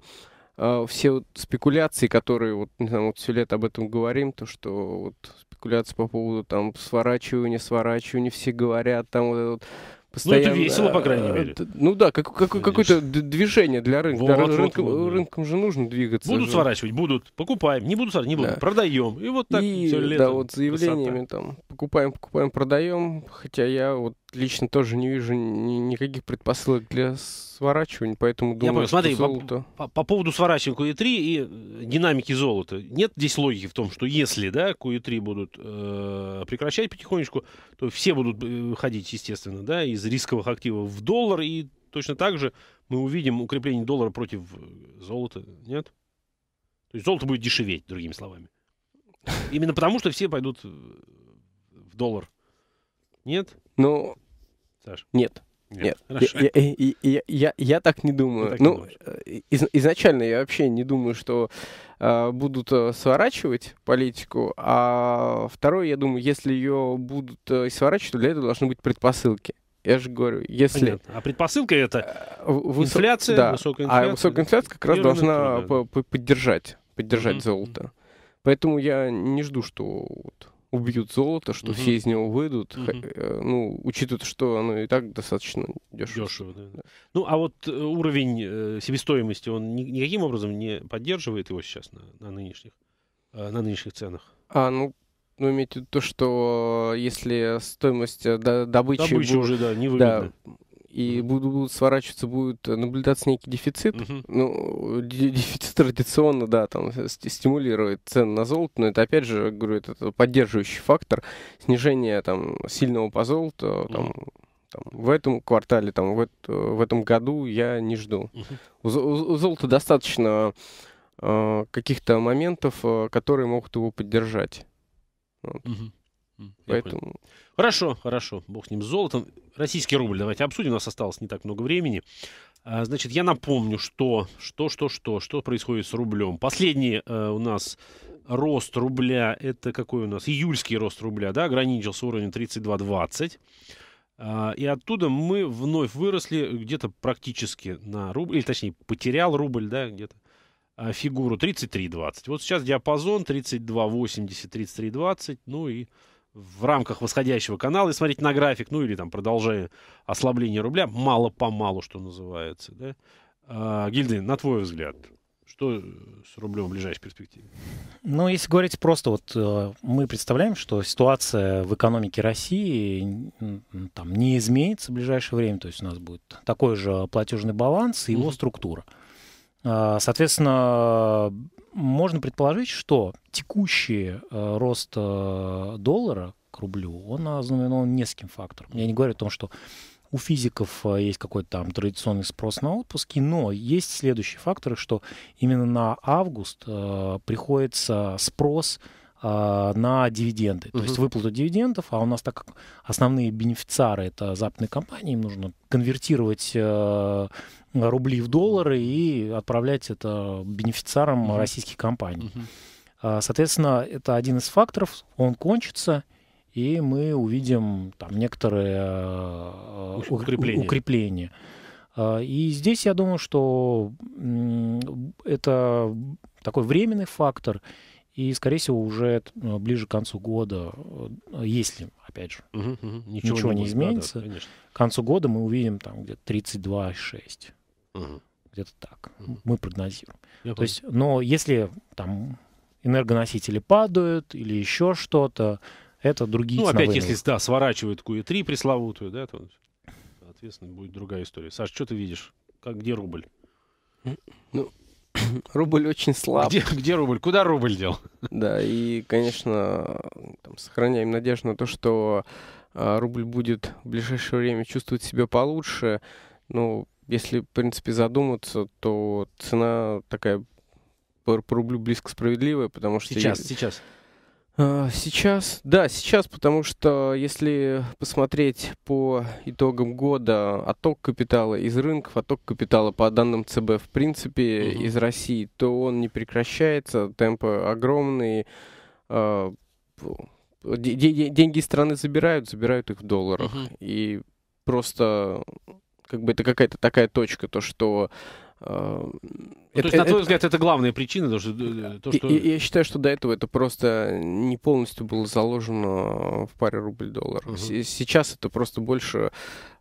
uh, все вот спекуляции, которые, вот, не знаю, вот все лет об этом говорим, то, что вот спекуляции по поводу там сворачивания, сворачивания, все говорят, там вот, вот Постоянно, ну, это весело, по крайней мере. Ну да, как, как, какое-то движение для рынка. Вот, да, вот, рынком, вот. рынком же нужно двигаться. Будут же. сворачивать, будут. Покупаем. Не будут сворачивать, не будут. Да. Продаем. И вот так и, все лето. Да, вот заявлениями Красота. там. Покупаем, покупаем, продаем. Хотя я вот лично тоже не вижу ни, никаких предпосылок для сворачивания, поэтому думаю, Я понял, смотри, золото... по, по поводу сворачивания QE3 и э, динамики золота. Нет здесь логики в том, что если да, QE3 будут э, прекращать потихонечку, то все будут э, выходить, естественно, да, из рисковых активов в доллар, и точно так же мы увидим укрепление доллара против э, золота, нет? То есть золото будет дешеветь, другими словами. Именно потому, что все пойдут в доллар. Нет? Ну, Саш? Нет. Нет, Я, я, так не думаю. ну, ну э, изначально я вообще не думаю, что э, будут э, сворачивать политику, а второе, я думаю, если ее будут сворачивать, то для этого должны быть предпосылки. Я же говорю, если... Понятно. А предпосылка это Высо... инфляция, да. высокая а инфляция. А высокая инфляция как раз должна труда. поддержать, поддержать mm-hmm. золото. Поэтому я не жду, что вот убьют золото, что угу. все из него выйдут, угу. ну, учитывая, что оно и так достаточно дешево. Дешево, да. да. Ну, а вот э, уровень э, себестоимости, он никаким образом не поддерживает его сейчас на, на нынешних, на нынешних ценах? А, ну, ну, имейте в виду то, что если стоимость добычи... Добыча будет, уже, да, не выгодна. Да, и будут, будут сворачиваться, будет наблюдаться некий дефицит. Угу. Ну, дефицит традиционно, да, там стимулирует цены на золото, но это опять же, говорю, это поддерживающий фактор снижения там сильного по золоту, там, там, в этом квартале, там, в, в этом году я не жду. У, у, у золота достаточно э, каких-то моментов, э, которые могут его поддержать. Вот. Угу. Я Поэтому... Понял. Хорошо, хорошо. Бог с ним с золотом. Российский рубль давайте обсудим. У нас осталось не так много времени. А, значит, я напомню, что, что, что, что, что происходит с рублем. Последний э, у нас рост рубля, это какой у нас? Июльский рост рубля, да, ограничился уровнем 32,20. Uh, а, и оттуда мы вновь выросли где-то практически на рубль, или точнее потерял рубль, да, где-то uh, фигуру 33.20. Вот сейчас диапазон 32.80, 33.20, ну и в рамках восходящего канала и смотреть на график, ну или там продолжая ослабление рубля, мало-помалу, что называется. Да? А, Гильдин, на твой взгляд, что с рублем в ближайшей перспективе? Ну, если говорить просто, вот э, мы представляем, что ситуация в экономике России там не изменится в ближайшее время, то есть у нас будет такой же платежный баланс и его mm-hmm. структура. А, соответственно, можно предположить, что текущий э, рост э, доллара к рублю, он ознаменован нескольким фактором. Я не говорю о том, что у физиков э, есть какой-то там традиционный спрос на отпуски, но есть следующие факторы, что именно на август приходится спрос а, на дивиденды, то uh есть выплату дивидендов, а у нас так как основные бенефициары это западные компании, им нужно конвертировать э, рубли в доллары и отправлять это бенефициарам uh российских компаний. uh соответственно, это один из факторов, он кончится, и мы увидим там некоторые э, укрепления. укрепления. А, и здесь я думаю, что это такой временный фактор, и, скорее всего, уже ну, ближе к концу года, э, если, опять же, угу, угу. ничего, ничего не, не изменится, да, к концу года мы увидим там где-то 32,6. Угу. Где-то так. Угу. Мы прогнозируем. Я То есть, но если там энергоносители падают или еще что-то, это другие Ну, опять, если да, сворачивают Q3 пресловутую, да, то, соответственно, будет другая история. Саш, что ты видишь? Как, где рубль? Ну, (laughs) рубль очень слаб. Где, где рубль? Куда рубль дел? Да, и, конечно, там, сохраняем надежду на то, что а, рубль будет в ближайшее время чувствовать себя получше. Но ну, если, в принципе, задуматься, то цена такая по, по рублю близко справедливая, потому что... Сейчас, я... сейчас. А, сейчас, да, сейчас, потому что если посмотреть по итогам года отток капитала из рынков, отток капитала по данным ЦБ в принципе Uh -huh. из России, то он не прекращается, темпы огромные. Э, деньги страны забирают, забирают их в долларах. Uh -huh. И просто как бы это какая-то такая точка, то что Э, ну, это, то есть, это, на твой взгляд, это главная причина, даже то, что... Я, э, э, я считаю, что до этого это просто не полностью было заложено в паре рубль-доллар. Угу. Сейчас это просто больше,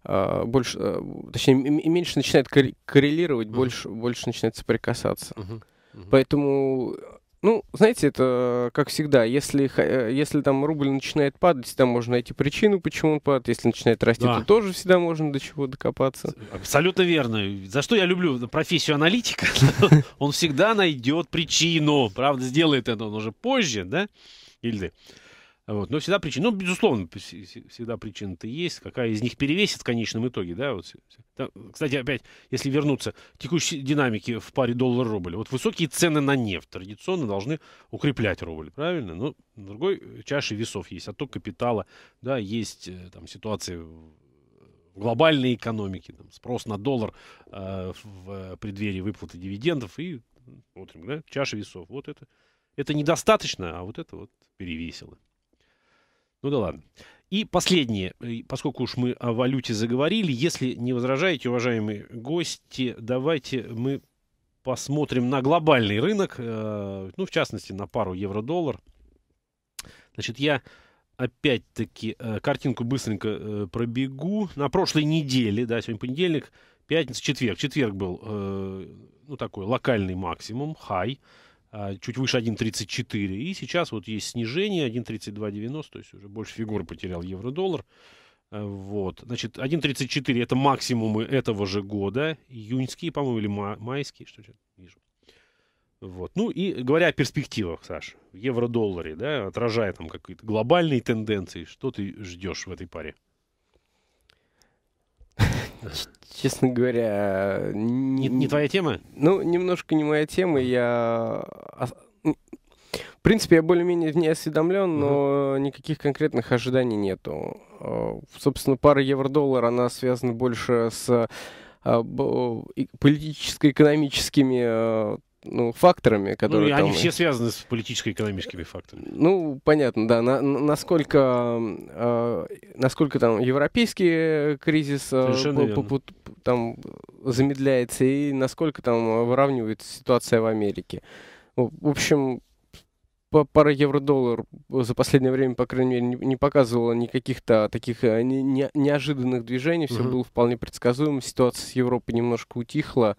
больше, точнее, меньше начинает коррелировать, угу. больше, больше начинает соприкасаться. Угу. Угу. Поэтому ну, знаете, это как всегда, если, э, если там рубль начинает падать, всегда можно найти причину, почему он падает. Если начинает расти, да. то тоже всегда можно до чего докопаться. Абсолютно верно. За что я люблю профессию аналитика? (laughs) Он всегда найдет причину. Правда, сделает это он уже позже, да? Ильды. Вот. Но всегда причина, ну, безусловно, всегда причина-то есть. Какая из них перевесит в конечном итоге, да? Вот. Там, кстати, опять, если вернуться к текущей динамике в паре доллар-рубль, вот высокие цены на нефть традиционно должны укреплять рубль, правильно? Но ну, на другой э, чаше весов есть отток а капитала, да, есть э, там ситуации глобальной экономики, там, спрос на доллар э, в э, преддверии выплаты дивидендов и смотрим, да, чаша весов. Вот это, это недостаточно, а вот это вот перевесило. Ну да ладно. И последнее, поскольку уж мы о валюте заговорили, если не возражаете, уважаемые гости, давайте мы посмотрим на глобальный рынок, э, ну, в частности, на пару евро-доллар. Значит, я опять-таки э, картинку быстренько э, пробегу. На прошлой неделе, да, сегодня понедельник, пятница, четверг. Четверг был, ну, такой локальный максимум, хай. High а, чуть выше 1.34. И сейчас вот есть снижение 1.3290, то есть уже больше фигуры потерял евро-доллар. Э, вот. Значит, 1.34 это максимумы этого же года. Июньские, по-моему, или ма- майские, что я вижу. Вот. Ну и говоря о перспективах, Саш, в евро-долларе, да, отражая там какие-то глобальные тенденции, что ты ждешь в этой паре? Честно говоря... Не, не твоя тема? Ну, немножко не моя тема. Я... В принципе, я более-менее в ней осведомлен, но uh-huh. никаких конкретных ожиданий нету. Э, собственно, пара евро-доллар, она связана больше с э, политическо-экономическими э, ну, факторами, ну, которые... Ну, там... они все связаны с политическо-экономическими факторами. Ну, понятно, да. На, насколько, э, насколько там европейский кризис э, по, по, там замедляется и насколько там выравнивается ситуация в Америке. В общем, пара евро-доллар за последнее время, по крайней мере, не, не показывала никаких-то таких э, не, не, неожиданных движений. Все угу. было вполне предсказуемо. Ситуация с Европой немножко утихла.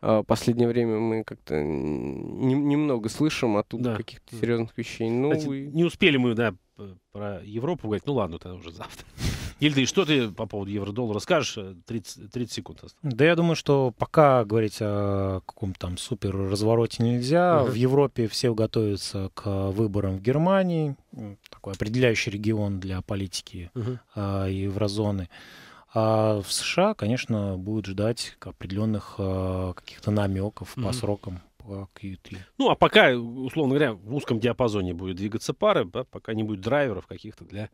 А, последнее время мы как-то не, немного слышим оттуда да. каких-то серьезных вещей. Ну, Кстати, и... Не успели мы, да, про Европу говорить, ну ладно, тогда уже завтра. (laughs) Ильда, и что ты по поводу евро-доллара скажешь? 30, 30 секунд осталось. Да я думаю, что пока говорить о каком-то там супер развороте нельзя. Угу. В Европе все готовятся к выборам в Германии. Такой определяющий регион для политики угу. э, еврозоны. А в США, конечно, будут ждать определенных а, каких-то намеков mm-hmm. по срокам QT. Ну, а пока, условно говоря, в узком диапазоне будет двигаться пары, да, пока не будет драйверов каких-то для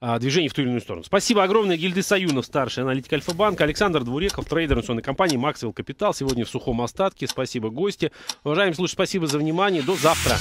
а, движений в ту или иную сторону. Спасибо огромное Гильды Союнов старший аналитик Альфа-банка, Александр Двуреков, трейдер Национальной компании Максвелл Капитал. Сегодня в сухом остатке. Спасибо гости. Уважаемые слушатели, спасибо за внимание. До завтра.